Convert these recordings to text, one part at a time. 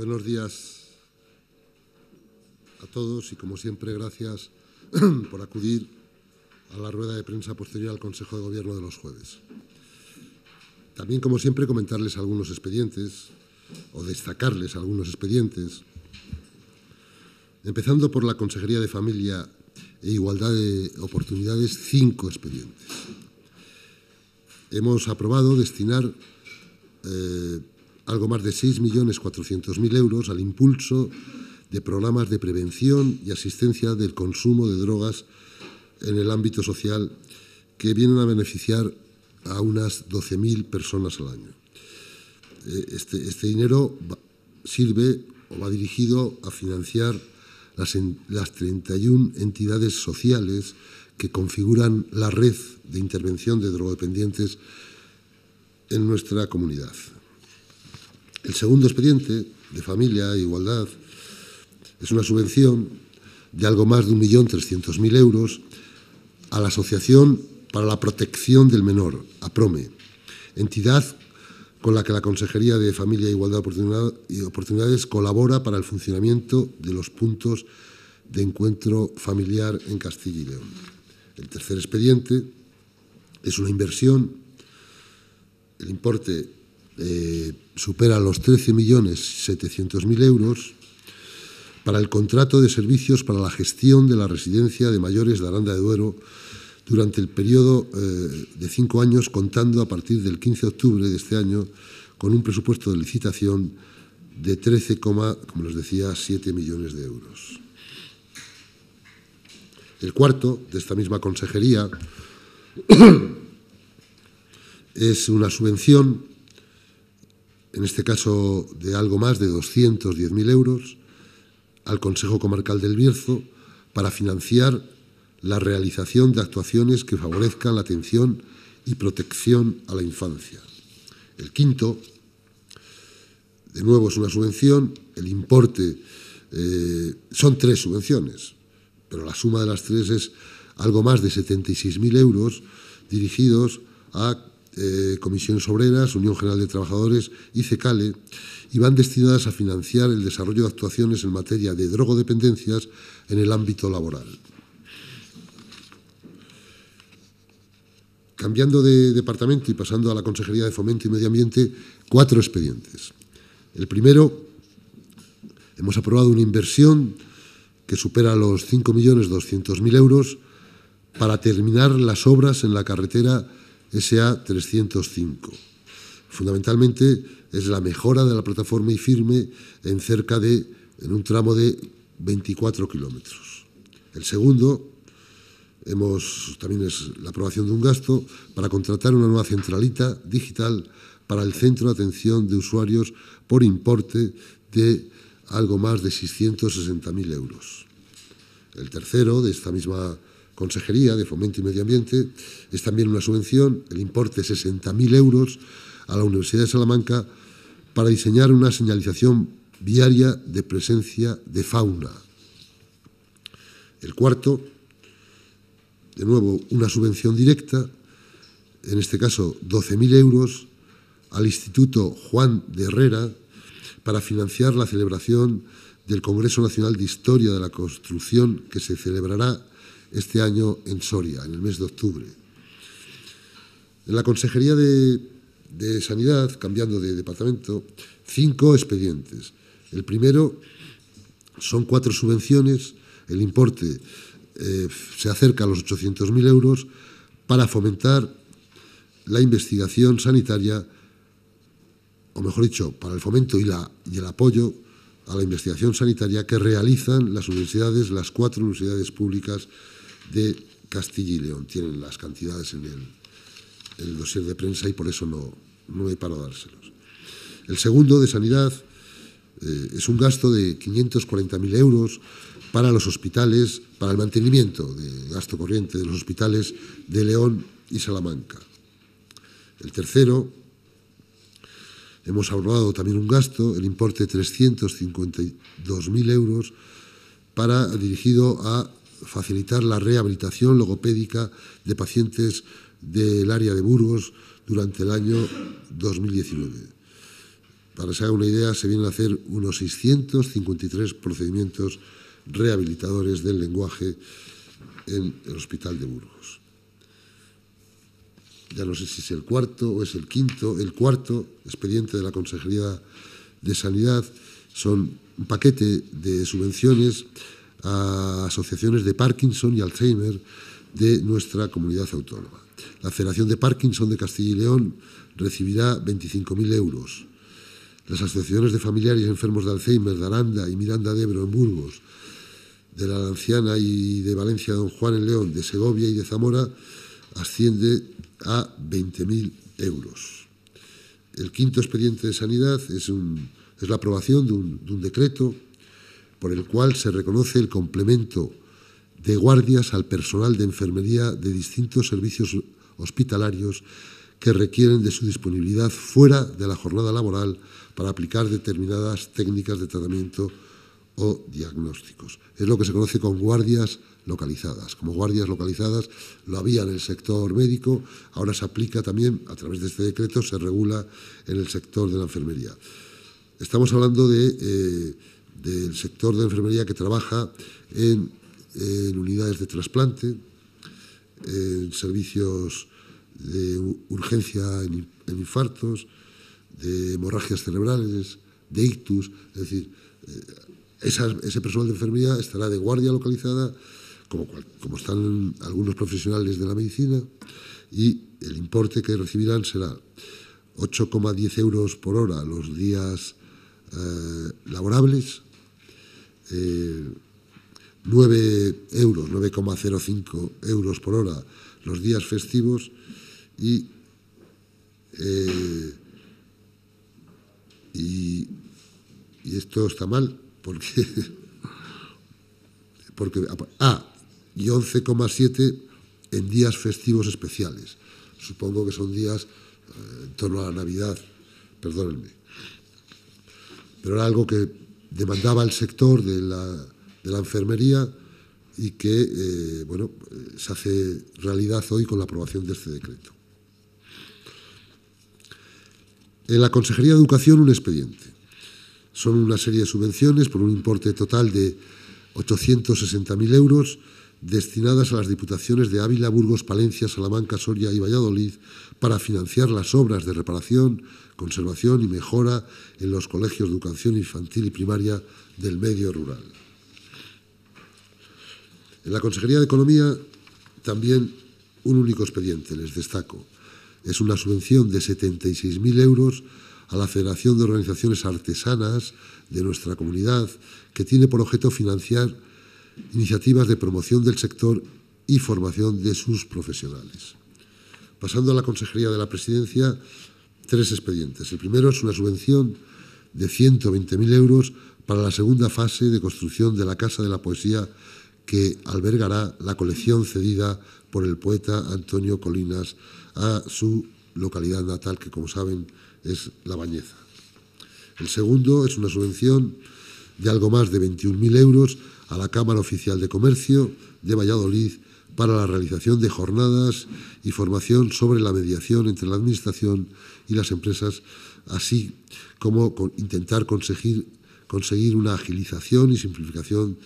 Buenos días a todos y, como siempre, gracias por acudir a la rueda de prensa posterior al Consejo de Gobierno de los jueves. También, como siempre, comentarles algunos expedientes o destacarles algunos expedientes, empezando por la Consejería de Familia e Igualdad de Oportunidades, cinco expedientes. Hemos aprobado destinar eh, algo más de 6.400.000 euros al impulso de programas de prevención y asistencia del consumo de drogas en el ámbito social que vienen a beneficiar a unas 12.000 personas al año. Eh, este, este, dinero sirve o va dirigido a financiar las, las 31 entidades sociales que configuran la red de intervención de drogodependientes en nuestra comunidad. El segundo expediente, de familia e igualdad, es una subvención de algo más de 1.300.000 euros a la Asociación para la Protección del Menor, APROME, entidad con la que la Consejería de Familia e Igualdad y Oportunidades colabora para el funcionamiento de los puntos de encuentro familiar en Castilla y León. El tercer expediente es una inversión, el importe eh, supera los 13.700.000 euros para el contrato de servicios para la gestión de la residencia de mayores de Aranda de Duero durante el periodo eh, de cinco años, contando a partir del 15 de octubre de este año, con un presupuesto de licitación de 13, como les decía, 7 millones de euros. El cuarto, de esta misma consejería, es una subvención en este caso de algo más de 210.000 euros, al Consejo Comarcal del Bierzo para financiar la realización de actuaciones que favorezcan la atención y protección a la infancia. El quinto, de nuevo es una subvención, el importe, eh, son tres subvenciones, pero la suma de las tres es algo más de 76.000 euros dirigidos a Comisión eh, Comisiones Obreras, Unión General de Trabajadores y CECALE, y van destinadas a financiar el desarrollo de actuaciones en materia de drogodependencias en el ámbito laboral. Cambiando de departamento y pasando a la Consejería de Fomento y Medio Ambiente, cuatro expedientes. El primero, hemos aprobado una inversión que supera los 5.200.000 euros para terminar las obras en la carretera SA305. Fundamentalmente es la mejora de la plataforma y firme en cerca de, en un tramo de 24 kilómetros. El segundo, hemos, también es la aprobación de un gasto para contratar una nueva centralita digital para el centro de atención de usuarios por importe de algo más de 660.000 euros. El tercero, de esta misma Consejería de Fomento y Medio Ambiente, es también una subvención, el importe 60.000 euros, a la Universidad de Salamanca para diseñar una señalización viaria de presencia de fauna. El cuarto, de nuevo, una subvención directa, en este caso 12.000 euros, al Instituto Juan de Herrera para financiar la celebración del Congreso Nacional de Historia de la Construcción que se celebrará este año en Soria, en el mes de octubre. En la Consejería de, Sanidad, cambiando de departamento, cinco expedientes. El primero son cuatro subvenciones, el importe eh, se acerca a los 800.000 euros para fomentar la investigación sanitaria, o mejor dicho, para el fomento y el apoyo a la investigación sanitaria que realizan las universidades, las cuatro universidades públicas de Castilla y León. Tienen las cantidades en el, dosier el de prensa y por eso no, no hay para dárselos. El segundo, de sanidad, eh, es un gasto de 540.000 euros para los hospitales, para el mantenimiento de gasto corriente de los hospitales de León y Salamanca. El tercero, hemos aprobado también un gasto, el importe de 352.000 euros, para, dirigido a facilitar la rehabilitación logopédica de pacientes del área de Burgos durante el año 2019. Para que se haga una idea, se vienen a hacer unos 653 procedimientos rehabilitadores del lenguaje en el Hospital de Burgos. Ya no sé si es el cuarto o es el quinto, el cuarto expediente de la Consejería de Sanidad son un paquete de subvenciones a asociaciones de Parkinson y Alzheimer de nuestra comunidad autónoma. La Federación de Parkinson de Castilla y León recibirá 25.000 euros. Las asociaciones de familiares enfermos de Alzheimer de Aranda y Miranda de Ebro en Burgos, de la anciana y de Valencia Don Juan en León, de Segovia y de Zamora, asciende a 20.000 euros. El quinto expediente de sanidad es, la aprobación de un decreto por el cual se reconoce el complemento de guardias al personal de enfermería de distintos servicios hospitalarios que requieren de su disponibilidad fuera de la jornada laboral para aplicar determinadas técnicas de tratamiento o diagnósticos. Es lo que se conoce con guardias localizadas. Como guardias localizadas lo había en el sector médico, ahora se aplica también, a través de este decreto, se regula en el sector de la enfermería. Estamos hablando de eh, del sector de enfermería que trabaja en, unidades de trasplante, en servicios de urgencia en, infartos, de hemorragias cerebrales, de ictus, es decir, eh, ese personal de enfermería estará de guardia localizada, como, están algunos profesionales de la medicina, y el importe que recibirán será 8,10 euros por hora los días eh, laborables, 9 eh, euros, 9,05 euros por hora los días festivos y, eh, y, esto está mal porque, porque ah, y 11,7 en días festivos especiales. Supongo que son días eh, en torno a la Navidad, perdónenme. Pero era algo que demandaba el sector de la, enfermería y que eh, bueno, se hace realidad hoy con la aprobación de este decreto. En la Consejería de Educación un expediente. Son una serie de subvenciones por un importe total de 860.000 euros destinadas a las diputaciones de Ávila, Burgos, Palencia, Salamanca, Soria y Valladolid para financiar las obras de reparación, conservación y mejora en los colegios de educación infantil y primaria del medio rural. En la Consejería de Economía también un único expediente, les destaco. Es una subvención de 76.000 euros a la Federación de Organizaciones Artesanas de nuestra comunidad, que tiene por objeto financiar iniciativas de promoción del sector y formación de sus profesionales. Pasando a la Consejería de la Presidencia, tres expedientes. El primero es una subvención de 120.000 euros para la segunda fase de construcción de la Casa de la Poesía que albergará la colección cedida por el poeta Antonio Colinas a su localidad natal, que como saben es La Bañeza. El segundo es una subvención de algo más de 21.000 euros a la Cámara Oficial de Comercio de Valladolid para la realización de jornadas y formación sobre la mediación entre la Administración y las empresas, así como intentar conseguir, conseguir una agilización y simplificación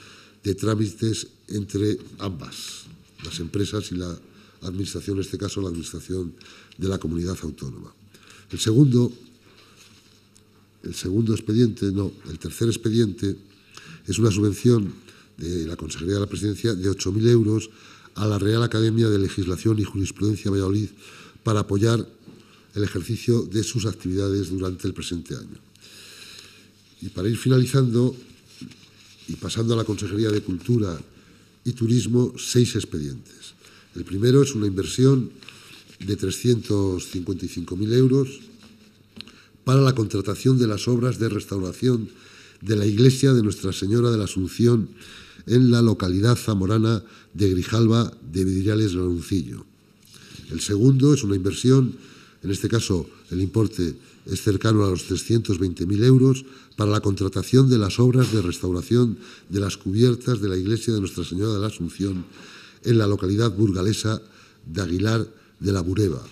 de trámites entre ambas, las empresas y la administración, en este caso la administración de la comunidad autónoma. El segundo, el segundo expediente, no, el tercer expediente es una subvención de la Consejería de la Presidencia de 8.000 euros a la Real Academia de Legislación y Jurisprudencia de Valladolid para apoyar el ejercicio de sus actividades durante el presente año. Y para ir finalizando y pasando a la Consejería de Cultura y Turismo, seis expedientes. El primero es una inversión de 355.000 euros para la contratación de las obras de restauración de la iglesia de Nuestra Señora de la Asunción en la localidad zamorana de Grijalba de Vidriales Ranuncillo. El segundo es una inversión en este caso, el importe es cercano a los 320.000 euros para la contratación de las obras de restauración de las cubiertas de la iglesia de Nuestra Señora de la Asunción en la localidad burgalesa de Aguilar de la Bureba.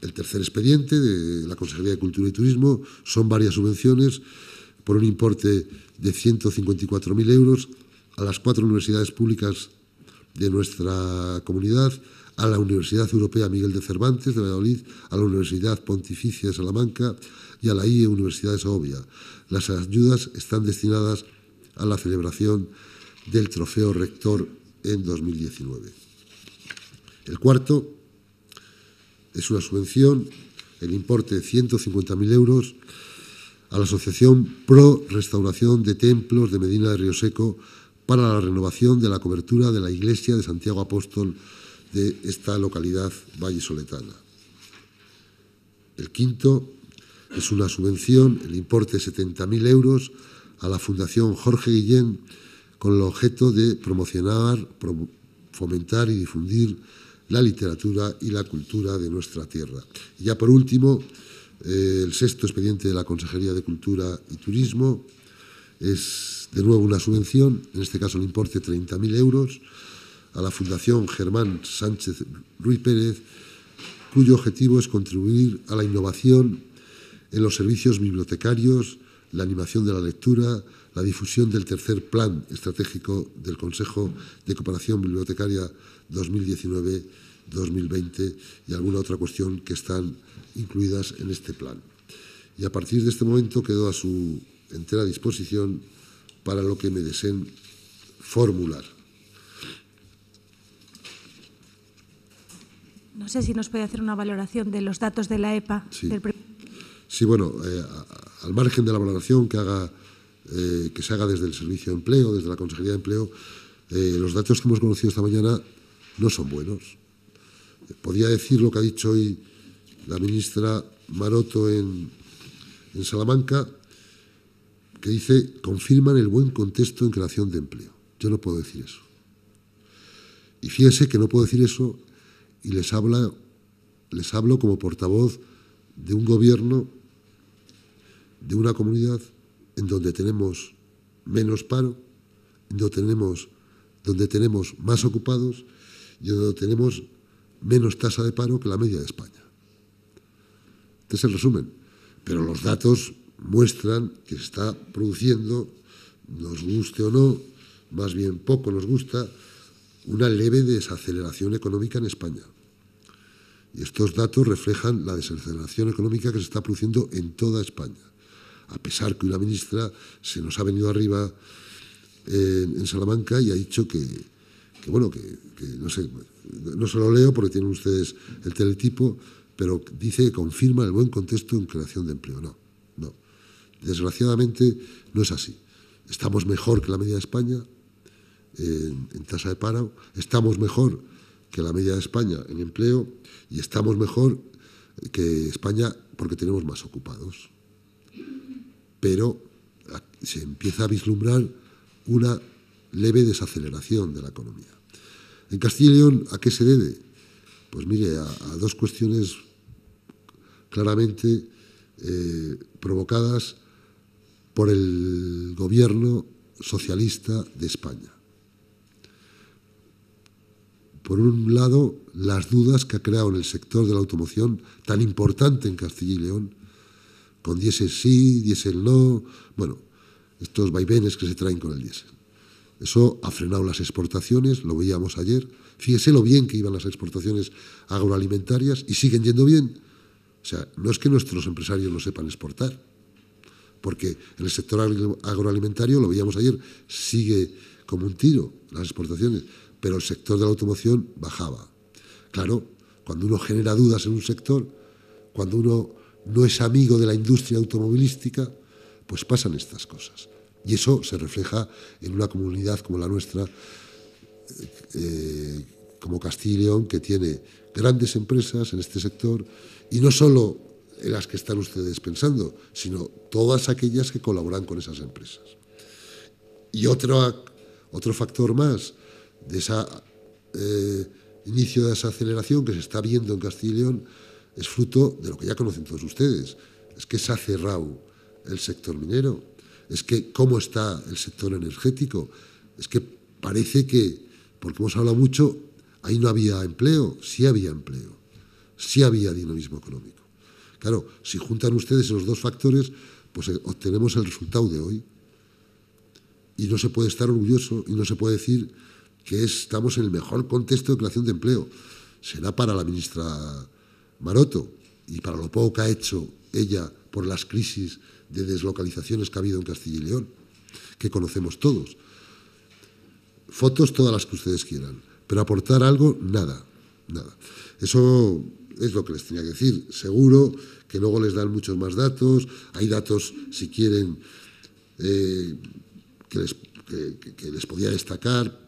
El tercer expediente de la Consejería de Cultura y Turismo son varias subvenciones por un importe de 154.000 euros a las cuatro universidades públicas de nuestra comunidad, a la Universidad Europea Miguel de Cervantes de Valladolid, a la Universidad Pontificia de Salamanca y a la IE Universidad de Segovia. Las ayudas están destinadas a la celebración del Trofeo Rector en 2019. El cuarto es una subvención, el importe de 150.000 euros, a la Asociación Pro Restauración de Templos de Medina de Río Seco para la renovación de la cobertura de la Iglesia de Santiago Apóstol de esta localidad Soletana. El quinto es una subvención, el importe de 70.000 euros, a la Fundación Jorge Guillén con el objeto de promocionar, fomentar y difundir la literatura y la cultura de nuestra tierra. Y ya por último, eh, el sexto expediente de la Consejería de Cultura y Turismo es de nuevo una subvención, en este caso el importe 30.000 euros, a la Fundación Germán Sánchez Ruiz Pérez, cuyo objetivo es contribuir a la innovación en los servicios bibliotecarios, la animación de la lectura, la difusión del tercer plan estratégico del Consejo de Cooperación Bibliotecaria 2019-2020 y alguna otra cuestión que están incluidas en este plan. Y a partir de este momento quedo a su entera disposición para lo que me deseen formular. No sé si nos puede hacer una valoración de los datos de la EPA. Sí, bueno, eh, al margen de la valoración que, haga, eh, que se haga desde el Servicio de Empleo, desde la Consejería de Empleo, eh, los datos que hemos conocido esta mañana no son buenos. Podría decir lo que ha dicho hoy la ministra Maroto en, en Salamanca, que dice, confirman el buen contexto en creación de empleo. Yo no puedo decir eso. Y fíjense que no puedo decir eso y les, habla, les hablo como portavoz de un gobierno, de una comunidad en donde tenemos menos paro, donde tenemos, donde tenemos más ocupados y donde tenemos menos tasa de paro que la media de España. Este es el resumen. Pero los datos muestran que se está produciendo, nos guste o no, más bien poco nos gusta, una leve desaceleración económica en España. Y estos datos reflejan la desaceleración económica que se está produciendo en toda España. A pesar que una ministra se nos ha venido arriba eh, en, Salamanca y ha dicho que, bueno, que, no sé, no se lo leo porque tienen ustedes el teletipo, pero dice que confirma el buen contexto en creación de empleo. No, no. Desgraciadamente no es así. Estamos mejor que la media de España en, eh, en tasa de paro, estamos mejor que la media de España en empleo y estamos mejor que España porque tenemos más ocupados. Pero se empieza a vislumbrar una leve desaceleración de la economía. En Castilla y León, ¿a qué se debe? Pues mire, a, dos cuestiones claramente eh, provocadas por el gobierno socialista de España por un lado, las dudas que ha creado en el sector de la automoción, tan importante en Castilla y León, con diésel sí, diésel no, bueno, estos vaivenes que se traen con el diésel. Eso ha frenado las exportaciones, lo veíamos ayer. Fíjese lo bien que iban las exportaciones agroalimentarias y siguen yendo bien. O sea, no es que nuestros empresarios no sepan exportar, porque en el sector agroalimentario, lo veíamos ayer, sigue como un tiro las exportaciones pero el sector de la automoción bajaba. Claro, cuando uno genera dudas en un sector, cuando uno no es amigo de la industria automovilística, pues pasan estas cosas. Y eso se refleja en una comunidad como la nuestra, eh, como Castilla y León, que tiene grandes empresas en este sector, y no solo en las que están ustedes pensando, sino todas aquellas que colaboran con esas empresas. Y otro, otro factor más de ese eh, inicio de esa aceleración que se está viendo en Castilla y León es fruto de lo que ya conocen todos ustedes. Es que se ha cerrado el sector minero, es que cómo está el sector energético, es que parece que, porque hemos hablado mucho, ahí no había empleo, sí había empleo, sí había dinamismo económico. Claro, si juntan ustedes esos dos factores, pues eh, obtenemos el resultado de hoy. Y no se puede estar orgulloso y no se puede decir que estamos en el mejor contexto de creación de empleo. Será para la ministra Maroto y para lo poco que ha hecho ella por las crisis de deslocalizaciones que ha habido en Castilla y León, que conocemos todos. Fotos todas las que ustedes quieran, pero aportar algo, nada, nada. Eso es lo que les tenía que decir. Seguro que luego les dan muchos más datos, hay datos, si quieren, eh, les, que les podía destacar,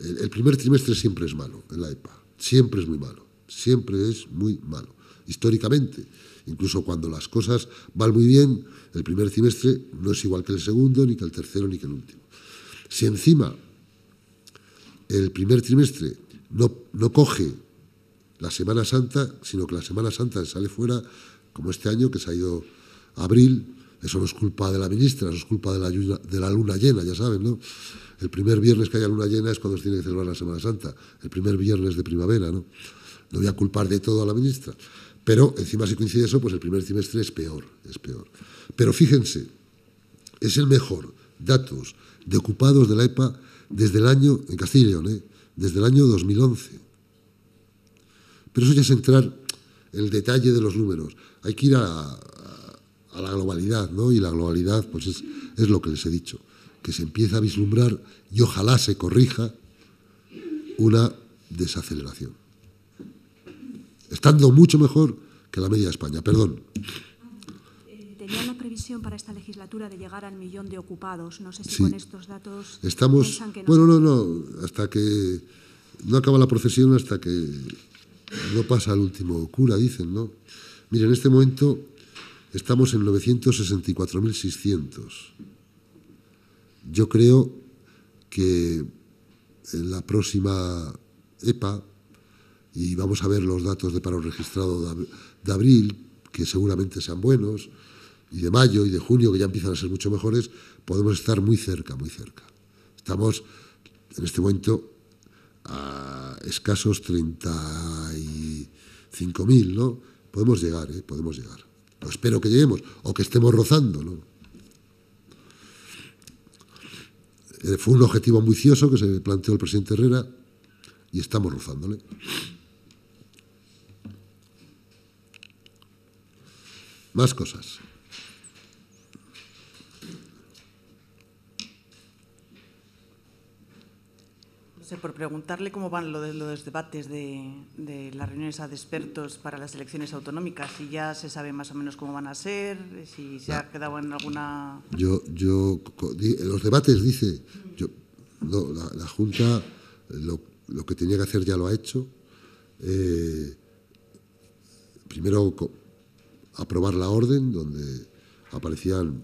el, primer trimestre siempre es malo en la EPA, siempre es muy malo, siempre es muy malo, históricamente. Incluso cuando las cosas van muy bien, el primer trimestre no es igual que el segundo, ni que el tercero, ni que el último. Si encima el primer trimestre no, no coge la Semana Santa, sino que la Semana Santa sale fuera, como este año que se ha ido abril, eso no es culpa de la ministra, eso es culpa de la, luna, llena, ya saben, ¿no? El primer viernes que haya luna llena es cuando se tiene que celebrar la Semana Santa, el primer viernes de primavera, ¿no? No voy a culpar de todo a la ministra. Pero encima si coincide eso, pues el primer trimestre es peor, es peor. Pero fíjense, es el mejor datos de ocupados de la EPA desde el año, en Castilla y León, ¿eh? desde el año 2011. Pero eso ya es entrar en el detalle de los números. Hay que ir a, a la globalidad, ¿no? Y la globalidad, pues es, lo que les he dicho, que se empieza a vislumbrar y ojalá se corrija una desaceleración. Estando mucho mejor que la media de España, perdón. ¿Tenía la previsión para esta legislatura de llegar al millón de ocupados. No sé si con estos datos. Estamos. Que bueno, no, no. Hasta que. No acaba la procesión, hasta que no pasa el último cura, dicen, ¿no? Mire, en este momento Estamos en 964.600. Yo creo que en la próxima EPA, y vamos a ver los datos de paro registrado de abril, que seguramente sean buenos, y de mayo y de junio, que ya empiezan a ser mucho mejores, podemos estar muy cerca, muy cerca. Estamos en este momento a escasos 35.000, ¿no? Podemos llegar, ¿eh? podemos llegar. Pues espero que lleguemos, o que estemos rozando. Eh, fue un objetivo ambicioso que se planteó el presidente Herrera y estamos rozándole. Más cosas. por preguntarle cómo van los debates de, de, las reuniones a expertos para las elecciones autonómicas, si ya se sabe más o menos cómo van a ser, si se ha quedado en alguna... Yo, yo, los debates, dice, yo, la, Junta lo, que tenía que hacer ya lo ha hecho. Eh, primero, aprobar la orden, donde aparecían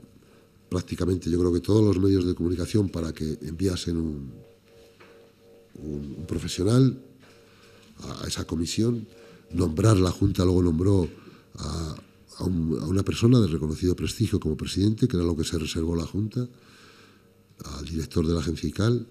prácticamente, yo creo que todos los medios de comunicación para que enviasen un un profesional a esa comisión, nombrar la Junta, luego nombró a, una persona de reconocido prestigio como presidente, que era lo que se reservó la Junta, al director de la agencia Fiscal,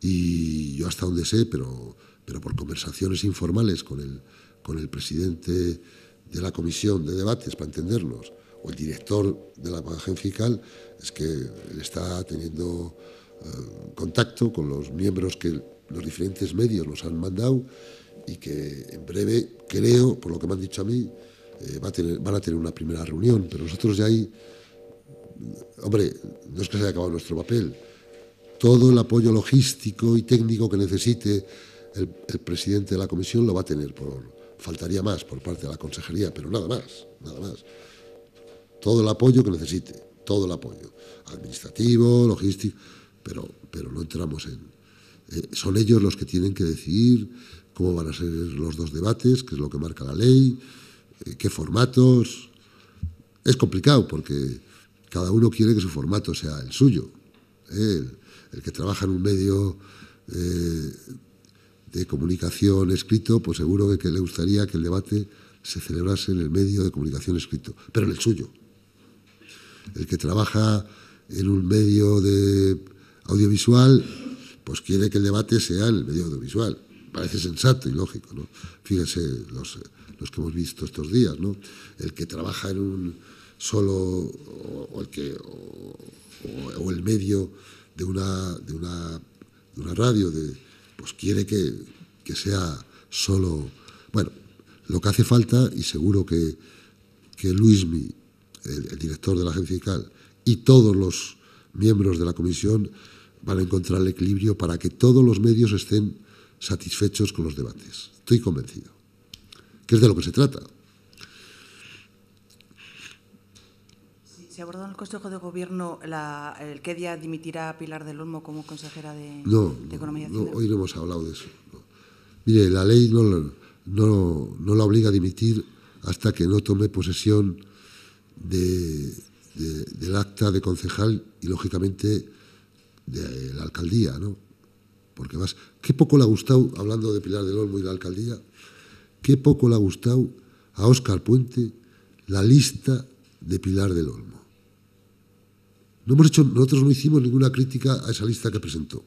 y yo hasta donde sé, pero, pero por conversaciones informales con el, con el presidente de la comisión de debates, para entendernos, o el director de la agencia Fiscal, es que él está teniendo eh, contacto con los miembros que los diferentes medios nos han mandado y que en breve, creo, por lo que me han dicho a mí, eh, van a tener una primera reunión, pero nosotros ya ahí, hombre, no es que se haya acabado nuestro papel, todo el apoyo logístico y técnico que necesite el, presidente de la comisión lo va a tener, por, faltaría más por parte de la consejería, pero nada más, nada más. Todo el apoyo que necesite, todo el apoyo, administrativo, logístico pero, pero no entramos en... Eh, son ellos los que tienen que decidir cómo van a ser los dos debates, qué es lo que marca la ley, eh, qué formatos. Es complicado porque cada uno quiere que su formato sea el suyo. ¿eh? el, que trabaja en un medio de comunicación escrito, pues seguro que le gustaría que el debate se celebrase en el medio de comunicación escrito, pero en el suyo. El que trabaja en un medio de audiovisual, pues quiere que el debate sea en el medio audiovisual. Parece sensato y lógico, ¿no? Fíjense los, que hemos visto estos días, ¿no? El que trabaja en un solo, o, el, medio de una, de una, de una radio, de, pues quiere que, sea solo... Bueno, lo que hace falta, y seguro que, que Luismi, el, director de la agencia fiscal y todos los miembros de la comisión van a encontrar el equilibrio para que todos los medios estén satisfechos con los debates. Estoy convencido. Que es de lo que se trata. ¿Se abordó en el Consejo de Gobierno el qué día dimitirá Pilar del Olmo como consejera de, Economía no, hoy no hemos hablado de eso. Mire, la ley no, no, no la obliga a dimitir hasta que no tome posesión del acta de concejal y, lógicamente, de eh, la alcaldía, ¿no? Porque más? qué poco le ha gustado, hablando de Pilar del Olmo y la alcaldía, qué poco le ha gustado a Oscar Puente la lista de Pilar del Olmo. No hemos hecho, nosotros no hicimos ninguna crítica a esa lista que presentó.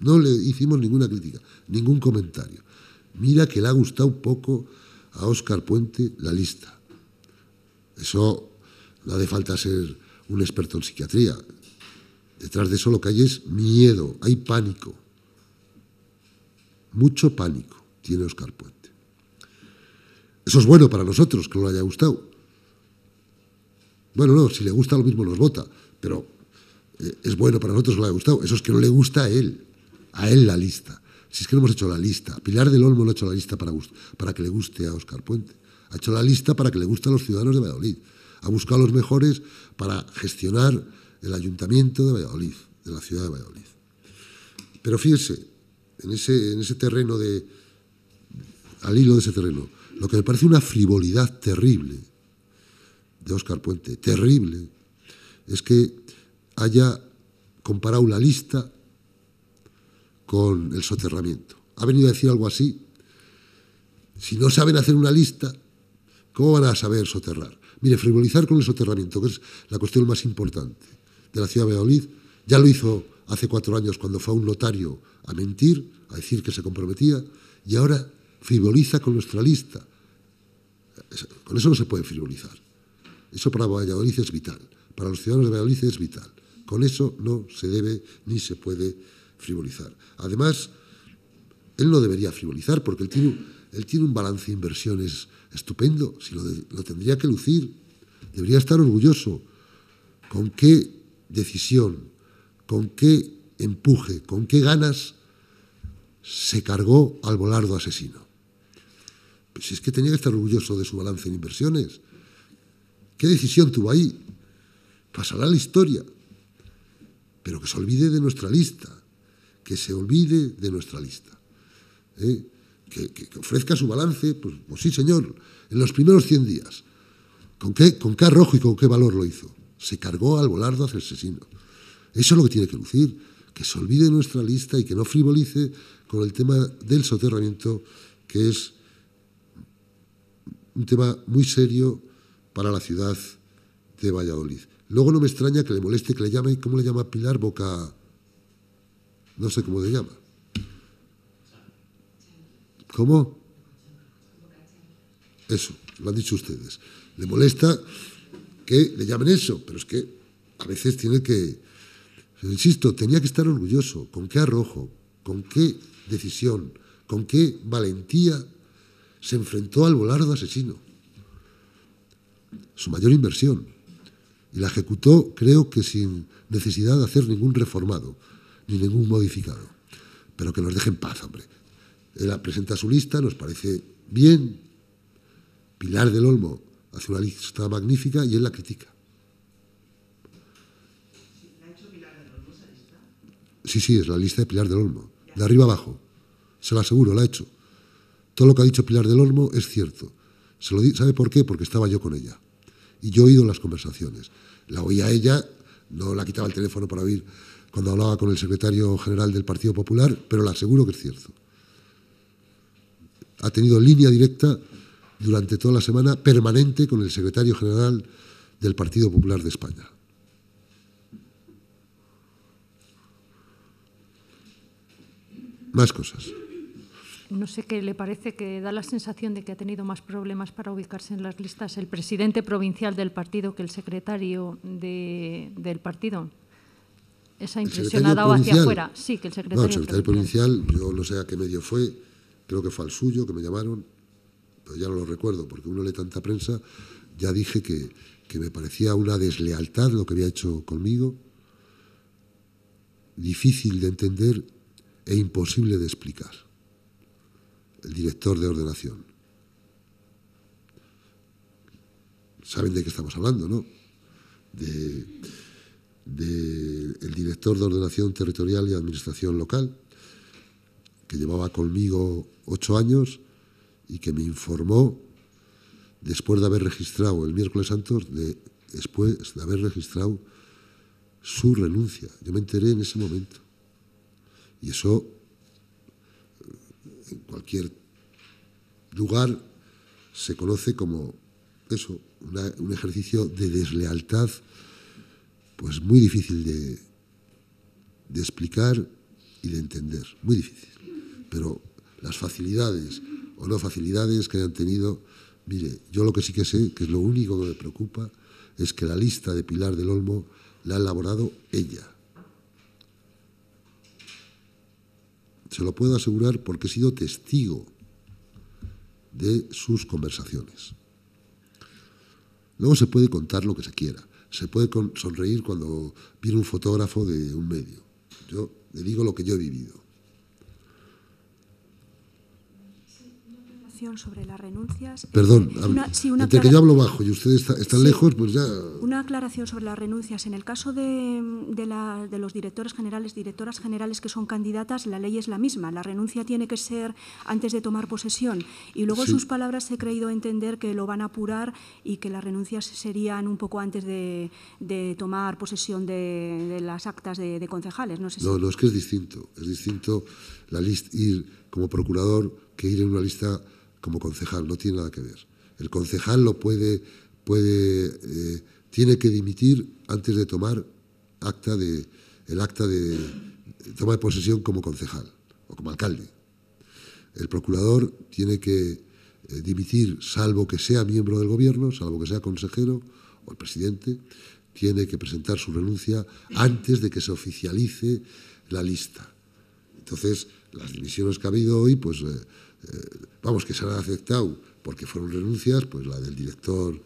No le hicimos ninguna crítica, ningún comentario. Mira que le ha gustado poco a Oscar Puente la lista. Eso no hace falta ser un experto en psiquiatría. Detrás de eso lo que hay es miedo, hay pánico. Mucho pánico tiene Oscar Puente. Eso es bueno para nosotros, que no le haya gustado. Bueno, no, si le gusta lo mismo nos vota, pero eh, es bueno para nosotros que le haya gustado. Eso es que no le gusta a él, a él la lista. Si es que no hemos hecho la lista. Pilar del Olmo no ha hecho la lista para, para que le guste a Oscar Puente. Ha hecho la lista para que le guste a los ciudadanos de Valladolid. Ha buscado a los mejores para gestionar del Ayuntamiento de Valladolid, de la ciudad de Valladolid. Pero fíjense, en ese, en ese terreno de, al hilo de ese terreno, lo que me parece una frivolidad terrible de Óscar Puente, terrible, es que haya comparado la lista con el soterramiento. Ha venido a decir algo así. Si no saben hacer una lista, ¿cómo van a saber soterrar? Mire, frivolizar con el soterramiento, que es la cuestión más importante de la ciudad de Valladolid, ya lo hizo hace cuatro años cuando fue a un notario a mentir, a decir que se comprometía, y ahora frivoliza con nuestra lista. Con eso no se puede frivolizar. Eso para Valladolid es vital, para los ciudadanos de Valladolid es vital. Con eso no se debe ni se puede frivolizar. Además, él no debería frivolizar porque él tiene, él tiene un balance de inversiones estupendo, si lo, lo tendría que lucir, debería estar orgulloso. ¿Con qué decisión, con qué empuje, con qué ganas se cargó al volardo asesino. Pues es que tenía que estar orgulloso de su balance en inversiones. ¿Qué decisión tuvo ahí? Pasará la historia. Pero que se olvide de nuestra lista. Que se olvide de nuestra lista. ¿eh? Que, ofrezca su balance, pues, pues, sí, señor, en los primeros 100 días. ¿Con qué, ¿Con qué arrojo y con qué valor lo hizo? Se cargó al volardo hacia el asesino. Eso es lo que tiene que lucir, que se olvide nuestra lista y que no frivolice con el tema del soterramiento, que es un tema muy serio para la ciudad de Valladolid. Luego no me extraña que le moleste que le llame, ¿cómo le llama Pilar? Boca. No sé cómo le llama. ¿Cómo? Eso, lo han dicho ustedes. Le molesta que le llamen eso, pero es que a veces tiene que, insisto, tenía que estar orgulloso, con qué arrojo, con qué decisión, con qué valentía se enfrentó al volardo asesino. Su mayor inversión. Y la ejecutó, creo que sin necesidad de hacer ningún reformado, ni ningún modificado. Pero que nos dejen en paz, hombre. Él presenta su lista, nos parece bien. Pilar del Olmo, Hace una lista magnífica y él la critica. Sí, sí, es la lista de Pilar del Olmo, de arriba abajo. Se la aseguro, la ha hecho. Todo lo que ha dicho Pilar del Olmo es cierto. Se lo ¿Sabe por qué? Porque estaba yo con ella. Y yo he oído las conversaciones. La oía ella, no la quitaba el teléfono para oír cuando hablaba con el secretario general del Partido Popular, pero la aseguro que es cierto. Ha tenido línea directa durante toda la semana permanente con el secretario general del Partido Popular de España. Más cosas. No sé qué le parece que da la sensación de que ha tenido más problemas para ubicarse en las listas el presidente provincial del partido que el secretario del partido. Esa impresión ha dado hacia afuera. Sí, que el secretario, provincial, yo no sé a qué medio fue, creo que fue al suyo, que me llamaron, ya no lo recuerdo, porque uno lee tanta prensa, ya dije que, me parecía una deslealtad lo que había hecho conmigo, difícil de entender e imposible de explicar. El director de ordenación. Saben de qué estamos hablando, ¿no? de el director de ordenación territorial y administración local, que llevaba conmigo ocho años y que me informó después de haber registrado el miércoles Santos, de, después de haber registrado su renuncia. Yo me enteré en ese momento. Y eso, en cualquier lugar, se conoce como eso, un ejercicio de deslealtad, pues muy difícil de, de explicar y de entender, muy difícil. Pero las facilidades o no facilidades que hayan tenido. Mire, yo lo que sí que sé, que es lo único que me preocupa, es que la lista de Pilar del Olmo la ha elaborado ella. Se lo puedo asegurar porque he sido testigo de sus conversaciones. Luego se puede contar lo que se quiera. Se puede sonreír cuando viene un fotógrafo de un medio. Yo le digo lo que yo he vivido. sobre las renuncias. Perdón, que yo hablo bajo y ustedes están lejos, pues ya. Una aclaración sobre las renuncias. En el caso de, los directores generales, directoras generales que son candidatas, la ley es la misma. La renuncia tiene que ser antes de tomar posesión. Y luego en sus palabras he creído entender que lo van a apurar y que las renuncias serían un poco antes de, tomar posesión de, las actas de, concejales. No, no, es que es distinto. Es distinto la lista, ir como procurador que ir en una lista como concejal, no tiene nada que ver. El concejal lo puede, puede eh, tiene que dimitir antes de tomar acta de, el acta de toma de posesión como concejal o como alcalde. El procurador tiene que eh, dimitir, salvo que sea miembro del gobierno, salvo que sea consejero o el presidente, tiene que presentar su renuncia antes de que se oficialice la lista. Entonces, las dimisiones que ha habido hoy, pues eh, eh, vamos, que se han aceptado porque fueron renuncias, pues la del director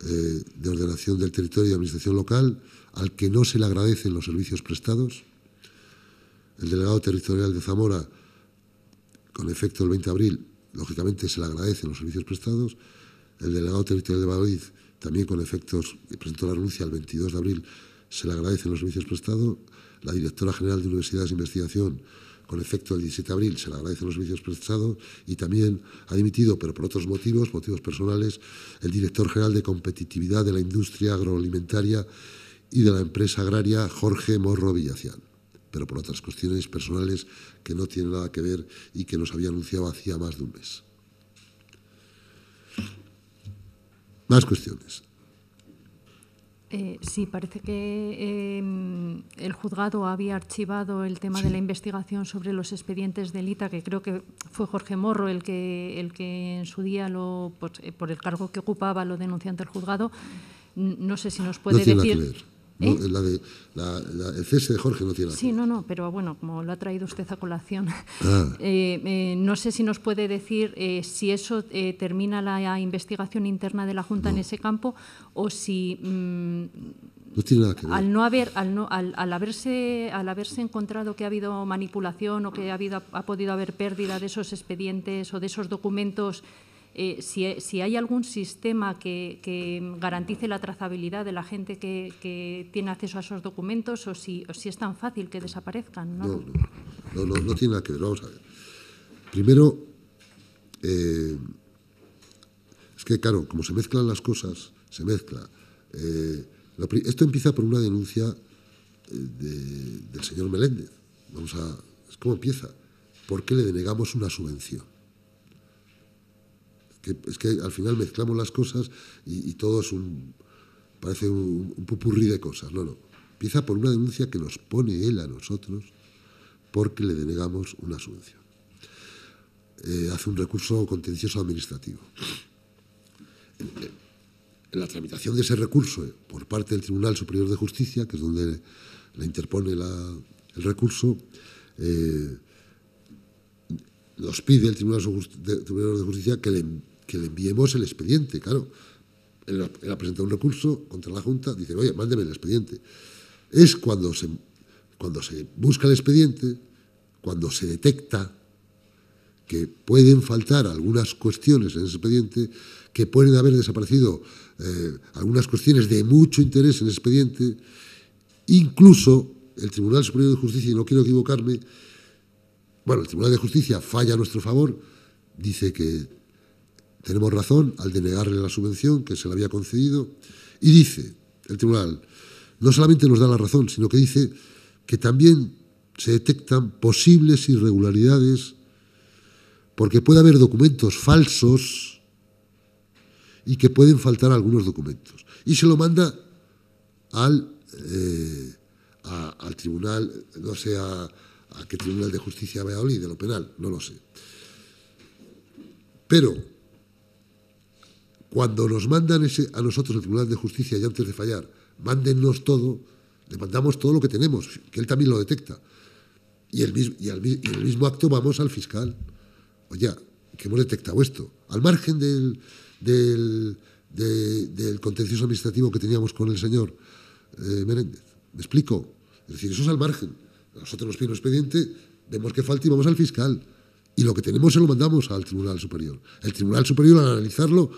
eh, de ordenación del territorio y administración local, al que no se le agradecen los servicios prestados, el delegado territorial de Zamora, con efecto el 20 de abril, lógicamente se le agradecen los servicios prestados, el delegado territorial de Madrid, también con efectos, presentó la renuncia el 22 de abril, se le agradecen los servicios prestados, la directora general de Universidades de Investigación, con efecto del 17 de abril, se le agradecen los servicios prestados y también ha dimitido, pero por otros motivos, motivos personales, el director general de competitividad de la industria agroalimentaria y de la empresa agraria Jorge Morro Villacián, pero por otras cuestiones personales que no tienen nada que ver y que nos había anunciado hacía más de un mes. Más cuestiones. Eh, sí, parece que em, el juzgado había archivado el tema de la investigación sobre los expedientes de ITA, que creo que fue Jorge Morro el que, el que en su día, lo, pues, eh, por el cargo que ocupaba, lo denunciante el juzgado. No sé si nos puede decir ¿no? ¿Eh? La de, la, la, el cese de Jorge Sí, no, no, pero bueno, como lo ha traído usted a colación, ah. eh, eh, no sé si nos puede decir si eso termina la investigación interna de la Junta en ese campo o si... Mm, al no haber, no, al, haberse, al haberse encontrado que ha habido manipulación o que ha, habido, ha podido haber pérdida de esos expedientes o de esos documentos eh, e, si, hay algún sistema que, garantice la trazabilidad de la gente que, tiene acceso a esos documentos o si, si, es tan fácil que desaparezcan. No, no, no, tiene nada que ver. Vamos a ver. Primero, eh, es que claro, como se mezclan las cosas, se mezcla. Eh, esto empieza por una denuncia del señor Meléndez. Vamos a, ¿Cómo empieza? ¿Por qué le denegamos una subvención? es que al final mezclamos las cosas y, todo es un, parece un, un, pupurrí de cosas. No, no. Empieza por una denuncia que nos pone él a nosotros porque le denegamos una subvención. Eh, hace un recurso contencioso administrativo. En, la tramitación de ese recurso eh, por parte del Tribunal Superior de Justicia, que es donde le interpone el recurso, eh, nos pide el Tribunal Superior de Justicia que le le enviemos el expediente, claro. Él ha presentado un recurso contra la Junta, dice, oye, mándeme el expediente. Es cuando se, cuando se busca el expediente, cuando se detecta que pueden faltar algunas cuestiones en ese expediente, que pueden haber desaparecido eh, algunas cuestiones de mucho interés en ese expediente, incluso el Tribunal Superior de Justicia, y no quiero equivocarme, bueno, el Tribunal de Justicia falla a nuestro favor, dice que tenemos razón al denegarle la subvención que se le había concedido y dice el tribunal, no solamente nos da la razón, sino que dice que también se detectan posibles irregularidades porque puede haber documentos falsos y que pueden faltar algunos documentos. Y se lo manda al, eh, al tribunal, no sé a, a qué tribunal de justicia de Valladolid, de lo penal, no lo sé. Pero cuando nos mandan a nosotros el Tribunal de Justicia, ya antes de fallar, mándennos todo, le mandamos todo lo que tenemos, que él también lo detecta. Y, el mismo, el mismo acto vamos al fiscal. Oye, que hemos detectado esto. Al margen del, del, contencioso administrativo que teníamos con el señor eh, Menéndez. ¿Me explico? Es decir, eso es al margen. Nosotros nos piden un expediente, vemos que falta y vamos al fiscal. Y lo que tenemos se lo mandamos al Tribunal Superior. El Tribunal Superior, al analizarlo,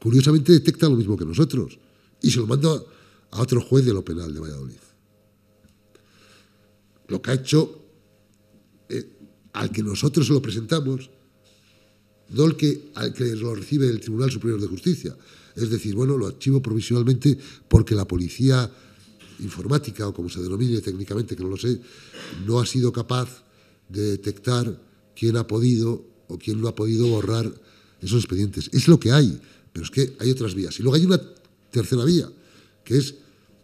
curiosamente detecta lo mismo que nosotros y se lo manda a otro juez de lo penal de Valladolid. Lo que ha hecho eh, al que nosotros se lo presentamos, no que, al que lo recibe el Tribunal Superior de Justicia. Es decir, bueno, lo archivo provisionalmente porque la policía informática, o como se denomine técnicamente, que no lo sé, no ha sido capaz de detectar quién ha podido o quién no ha podido borrar esos expedientes. Es lo que hay. Pero es que hay otras vías. Y luego hay una tercera vía, que es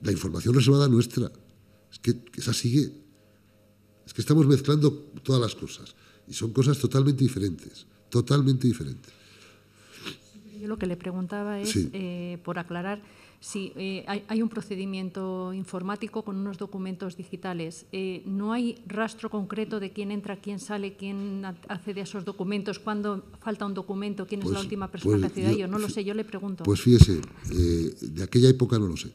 la información reservada nuestra. Es que, esa sigue. Es que estamos mezclando todas las cosas. Y son cosas totalmente diferentes. Totalmente diferentes. Yo lo que le preguntaba es, eh, por aclarar, Sí, eh, hay, un procedimiento informático con unos documentos digitales. Eh, no hay rastro concreto de quién entra, quién sale, quién accede a esos documentos, cuándo falta un documento, quién es la pues última persona que pues accede a ello. No lo sé, yo le pregunto. Pues fíjese, eh, de aquella época no lo sé.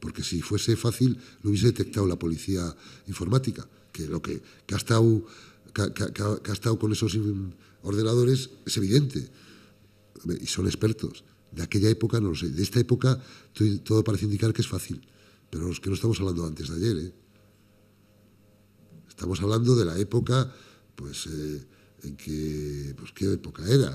Porque si fuese fácil, lo hubiese detectado la policía informática, que lo que, que, ha, estado con esos ordenadores es evidente y son expertos. De aquella época no lo sé. De esta época todo parece indicar que es fácil. Pero es que no estamos hablando antes de ayer. ¿eh? Estamos hablando de la época, pues, eh, en que, pues, ¿qué época era?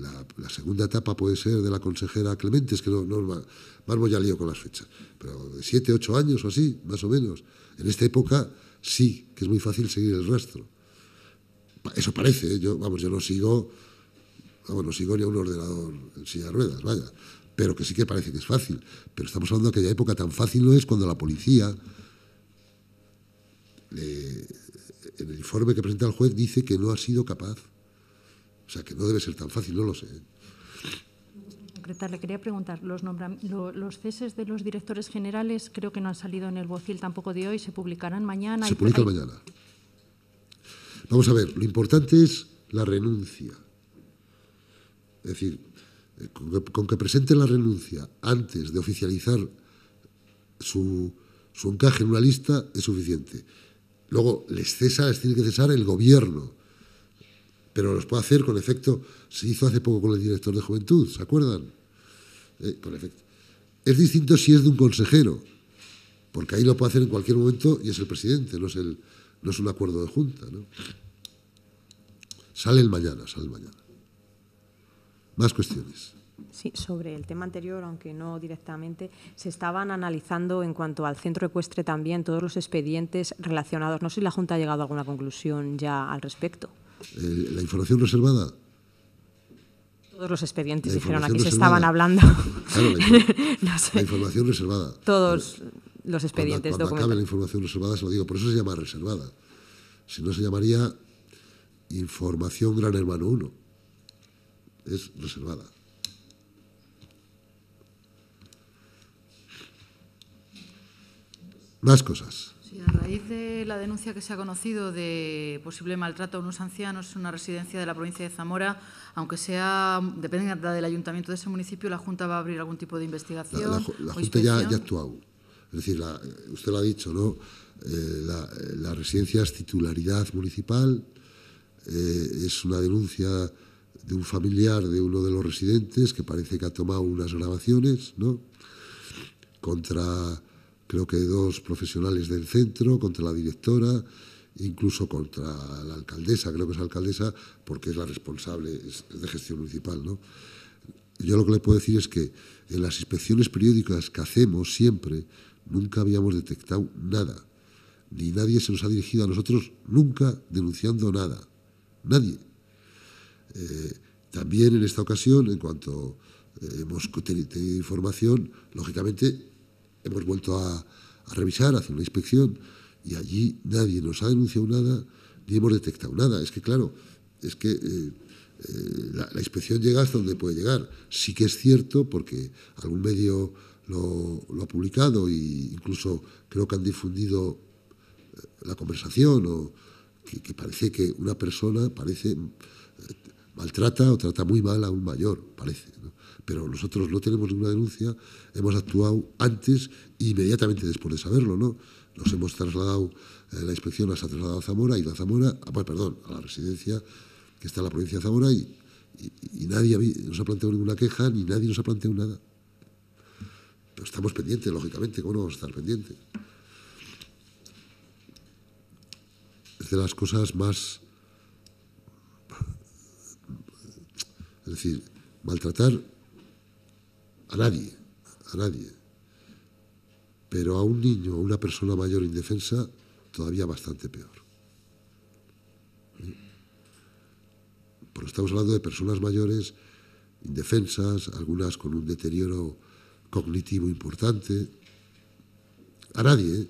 La, segunda etapa puede ser de la consejera Clemente, es que no, no Marmo ya lío con las fechas, pero de siete, ocho años o así, más o menos. En esta época sí, que es muy fácil seguir el rastro. Eso parece, ¿eh? yo, vamos, yo no sigo Ah, bueno, ya un ordenador en silla ruedas, vaya, pero que sí que parece que es fácil. Pero estamos hablando de aquella época tan fácil no es cuando la policía, en el informe que presenta el juez, dice que no ha sido capaz. O sea, que no debe ser tan fácil, no lo sé. ¿eh? Le quería preguntar, los, los ceses de los directores generales creo que no han salido en el Bocil tampoco de hoy, se publicarán mañana. Se publican mañana. Vamos a ver, lo importante es la renuncia. Es decir, con que, presenten la renuncia antes de oficializar su, encaje en una lista es suficiente. Luego les cesa, les tiene que cesar el gobierno, pero los puede hacer con efecto, se hizo hace poco con el director de juventud, ¿se acuerdan? Eh, con efecto. Es distinto si es de un consejero, porque ahí lo puede hacer en cualquier momento y es el presidente, no es, el, no es un acuerdo de junta. Sale el mañana, sale el mañana. Más cuestiones. Sí, sobre el tema anterior, aunque no directamente, se estaban analizando en cuanto al centro ecuestre también todos los expedientes relacionados. No sé si la Junta ha llegado a alguna conclusión ya al respecto. Eh, ¿La información reservada? Todos los expedientes dijeron aquí se estaban hablando. Claro, la, información reservada. Todos los expedientes cuando, cuando la información reservada, se lo digo, por eso se llama reservada. Si no, se llamaría información Gran Hermano 1 es reservada. Más cosas. a raíz de la denuncia que se ha conocido de posible maltrato a unos ancianos en una residencia de la provincia de Zamora, aunque sea dependiente del ayuntamiento de ese municipio, la Junta va a abrir algún tipo de investigación. La, Junta ya, ha actuado. Es decir, eh, usted lo ha dicho, ¿no? Eh, eh, la, residencia es titularidad municipal, es una denuncia de un familiar de uno de los residentes que parece que ha tomado unas grabaciones, ¿no? Contra, creo que dos profesionales del centro, contra la directora, incluso contra la alcaldesa, creo que es alcaldesa, porque es la responsable de gestión municipal, ¿no? Yo lo que le puedo decir es que en las inspecciones periódicas que hacemos siempre, nunca habíamos detectado nada, ni nadie se nos ha dirigido a nosotros nunca denunciando nada, nadie. Eh, también en esta ocasión, en cuanto eh, hemos tenido información, lógicamente hemos vuelto a, revisar, a hacer una inspección, y allí nadie nos ha denunciado nada ni hemos detectado nada. Es que, claro, es que eh, la, inspección llega hasta donde puede llegar. Sí que es cierto, porque algún medio lo, ha publicado e incluso creo que han difundido la conversación o que, parece que una persona parece maltrata o trata muy mal a un mayor, parece. Pero nosotros no tenemos ninguna denuncia, hemos actuado antes e inmediatamente después de saberlo, ¿no? Nos hemos trasladado, eh, la inspección las ha trasladado a Zamora, y a Zamora, ah, perdón, a la residencia que está en la provincia de Zamora y, y nadie nos ha planteado ninguna queja ni nadie nos ha planteado nada. Pero estamos pendientes, lógicamente, ¿cómo no vamos a estar pendientes? Es de las cosas más Es decir, maltratar a nadie, a nadie. Pero a un niño, a una persona mayor indefensa, todavía bastante peor. ¿Eh? Pero estamos hablando de personas mayores indefensas, algunas con un deterioro cognitivo importante. A nadie. ¿eh?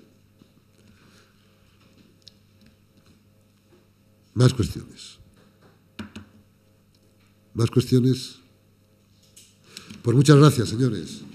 Más cuestiones. ¿Más cuestiones? Pues muchas gracias, señores.